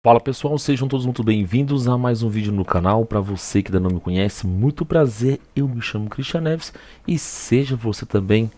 Fala pessoal, sejam todos muito bem-vindos a mais um vídeo no canal. Para você que ainda não me conhece, muito prazer, eu me chamo Christian Neves e seja você também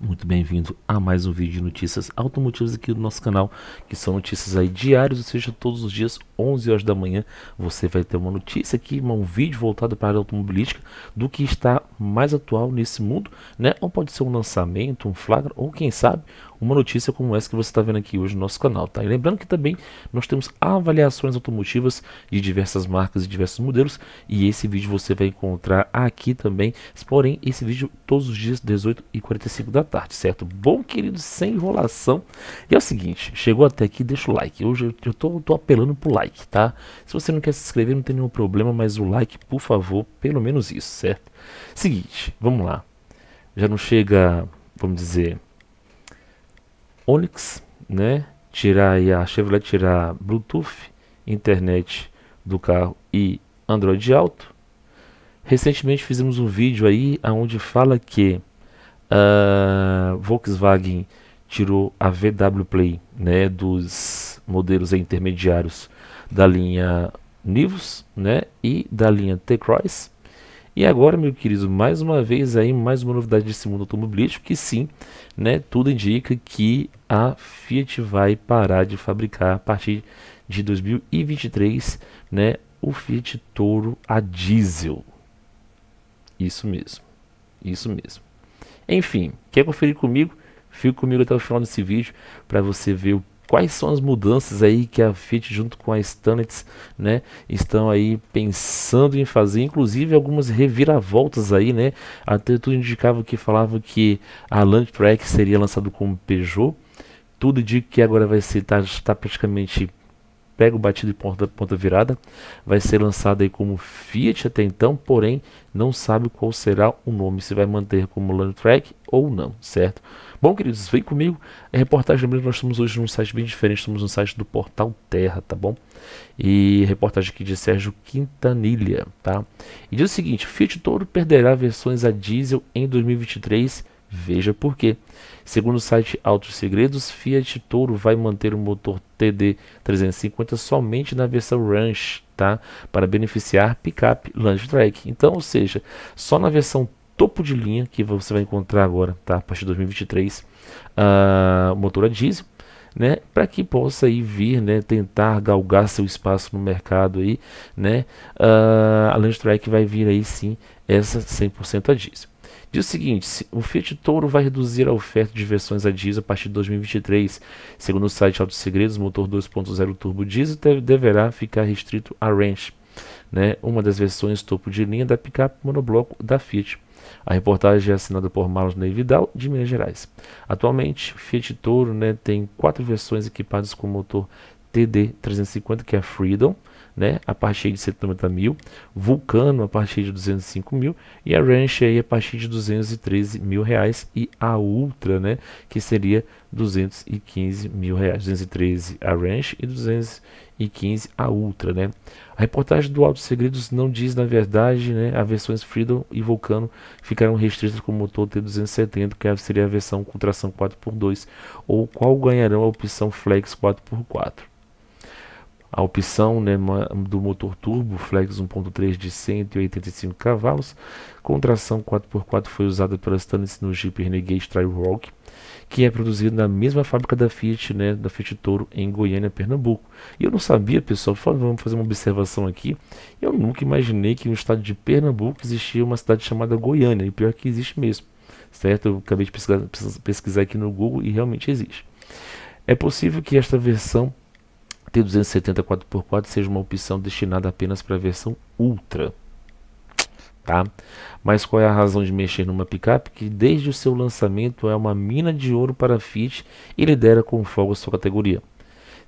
muito bem-vindo a mais um vídeo de notícias automotivas aqui do nosso canal, que são notícias aí diárias, ou seja, todos os dias, 11 horas da manhã, você vai ter uma notícia aqui, um vídeo voltado para a área automobilística, do que está mais atual nesse mundo, né? Ou pode ser um lançamento, um flagra, ou quem sabe, uma notícia como essa que você está vendo aqui hoje no nosso canal, tá? E lembrando que também nós temos avaliações automotivas de diversas marcas e diversos modelos, e esse vídeo você vai encontrar aqui também, porém esse vídeo todos os dias 18h45 da tarde, certo? Bom, querido, sem enrolação. E é o seguinte, chegou até aqui, deixa o like. Hoje eu tô, tô apelando pro like, tá? Se você não quer se inscrever, não tem nenhum problema, mas o like, por favor, pelo menos isso, certo? Seguinte, vamos lá. Já não chega, vamos dizer, Onix, né? Tirar aí a Chevrolet tirar Bluetooth, internet do carro e Android Auto. Recentemente fizemos um vídeo aí onde fala que a uh, Volkswagen tirou a VW Play né, dos modelos intermediários da linha Nivus né, e da linha T-Cross e agora, meu querido, mais uma vez aí, mais uma novidade desse mundo automobilístico, que sim, né, tudo indica que a Fiat vai parar de fabricar a partir de 2023, né, o Fiat Toro a diesel. Isso mesmo, isso mesmo. Enfim, quer conferir comigo? Fique comigo até o final desse vídeo para você ver o quais são as mudanças aí que a Fiat junto com a Stanitz, né, estão aí pensando em fazer, inclusive algumas reviravoltas aí, né? Até tudo indicava que falava que a Landtrek seria lançado como Peugeot. Tudo indica que agora vai ser tá, tá praticamente pega o batido e ponta, ponta virada, vai ser lançado aí como Fiat até então, porém não sabe qual será o nome, se vai manter como Track ou não, certo? Bom, queridos, vem comigo. A é reportagem, lembrando nós estamos hoje num site bem diferente, estamos no site do Portal Terra, tá bom? E reportagem aqui de Sérgio Quintanilha, tá? E diz o seguinte, Fiat Toro perderá versões a diesel em 2023 Veja por quê. Segundo o site Altos Segredos, Fiat Toro vai manter o motor TD350 somente na versão Ranch, tá? Para beneficiar picape Track Então, ou seja, só na versão topo de linha que você vai encontrar agora, tá? A partir de 2023, uh, ah, motor a diesel. Né, para que possa aí vir, né, tentar galgar seu espaço no mercado aí, né, uh, a vai vir aí sim essa 100% a diesel. Diz o seguinte: o Fiat Toro vai reduzir a oferta de versões a diesel a partir de 2023. Segundo o site Autos Segredos, motor 2.0 turbo diesel deve, deverá ficar restrito a Ranch, né, uma das versões topo de linha da picape monobloco da Fiat. A reportagem é assinada por Marlos Ney Vidal, de Minas Gerais. Atualmente, o Fiat Toro, né, tem quatro versões equipadas com motor TD350, que é a Freedom, né, a partir de 70 mil, Vulcano a partir de 205 mil e a Ranch aí a partir de 213 mil reais e a Ultra, né, que seria 215 mil reais, 213 a Ranch e 215 a Ultra, né. A reportagem do Alto Segredos não diz, na verdade, né, a versões Freedom e Vulcano ficaram restritas com o motor T270, que seria a versão com tração 4x2, ou qual ganharão a opção Flex 4x4 a opção né, do motor turbo flex 1.3 de 185 cavalos com tração 4x4 foi usada pela Stanis no Jeep Renegade Trailhawk que é produzido na mesma fábrica da Fiat, né, da Fiat Toro em Goiânia, Pernambuco. E eu não sabia, pessoal, vamos fazer uma observação aqui. Eu nunca imaginei que no estado de Pernambuco existia uma cidade chamada Goiânia, e pior que existe mesmo. Certo? Eu acabei de pesquisar, pesquisar aqui no Google e realmente existe. É possível que esta versão 270 4 4x4 seja uma opção destinada apenas para a versão Ultra. Tá? Mas qual é a razão de mexer numa picape que desde o seu lançamento é uma mina de ouro para a Fiat e lidera com folga sua categoria?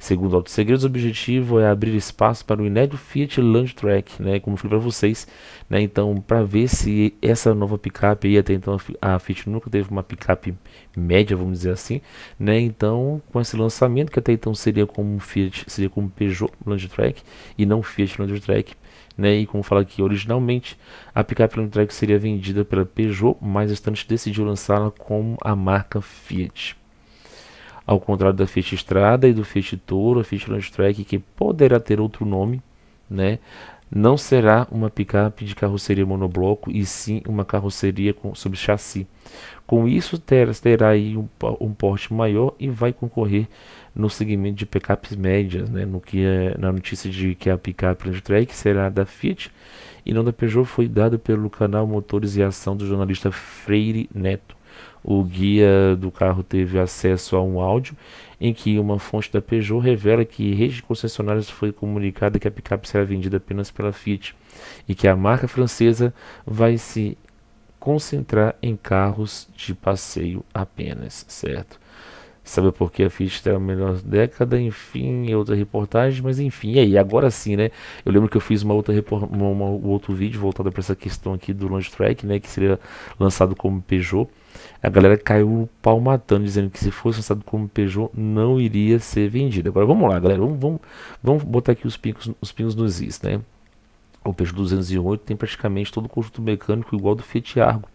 Segundo Auto Segredos, o objetivo é abrir espaço para o inédito Fiat Landtrek, né, como eu falei para vocês, né, então para ver se essa nova picape aí, até então a Fiat nunca teve uma picape média, vamos dizer assim, né, então com esse lançamento que até então seria como Fiat, seria como Peugeot Landtrek e não Fiat Landtrek, né, e como fala aqui, originalmente a picape Landtrek seria vendida pela Peugeot, mas a Stante decidiu lançá-la como a marca Fiat. Ao contrário da Fiat Estrada e do Fiat Toro, a Fiat Landtrek, que poderá ter outro nome, né? não será uma picape de carroceria monobloco e sim uma carroceria com, sob chassi. Com isso terá, terá aí um, um, porte maior e vai concorrer no segmento de picapes médias, né? No que é, na notícia de que a picape Landtrek será da Fiat e não da Peugeot foi dada pelo canal Motores e Ação do jornalista Freire Neto o guia do carro teve acesso a um áudio em que uma fonte da Peugeot revela que rede de concessionárias foi comunicada que a picape será vendida apenas pela Fiat e que a marca francesa vai se concentrar em carros de passeio apenas, certo? sabe por que a Fitch tem a melhor década, enfim, é outra reportagem, mas enfim, aí, agora sim, né? Eu lembro que eu fiz uma outra uma, uma, um outro vídeo voltado para essa questão aqui do Launch Track, né? Que seria lançado como Peugeot. A galera caiu o pau matando, dizendo que se fosse lançado como Peugeot, não iria ser vendido. Agora vamos lá, galera, vamos, vamos, vamos botar aqui os pingos, os pingos nos is, né? O Peugeot 208 tem praticamente todo o conjunto mecânico igual do Fiat Argo.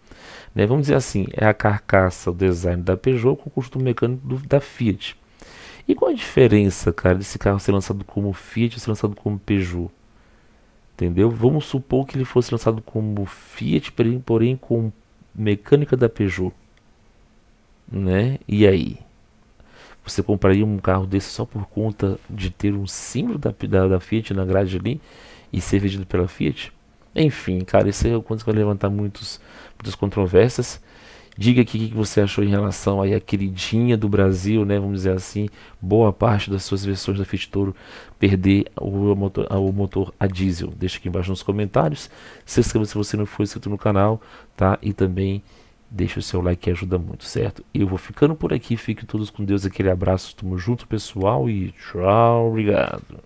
Né? Vamos dizer assim, é a carcaça, o design da Peugeot com o conjunto mecânico do, da Fiat. E qual a diferença, cara, desse carro ser lançado como Fiat ou ser lançado como Peugeot? Entendeu? Vamos supor que ele fosse lançado como Fiat, porém com mecânica da Peugeot. Né? E aí? Você compraria um carro desse só por conta de ter um símbolo da, da, da Fiat na grade ali e ser vendido pela Fiat? Enfim, cara, isso é o quanto vai levantar muitos, muitas controvérsias. Diga aqui o que você achou em relação aí à queridinha do Brasil, né? Vamos dizer assim, boa parte das suas versões da Fiat Toro perder o motor, o motor a diesel. Deixa aqui embaixo nos comentários. Se inscreva se você não for inscrito no canal, tá? E também deixa o seu like que ajuda muito, certo? Eu vou ficando por aqui. Fiquem todos com Deus. Aquele abraço. Tamo junto, pessoal. E tchau. Obrigado.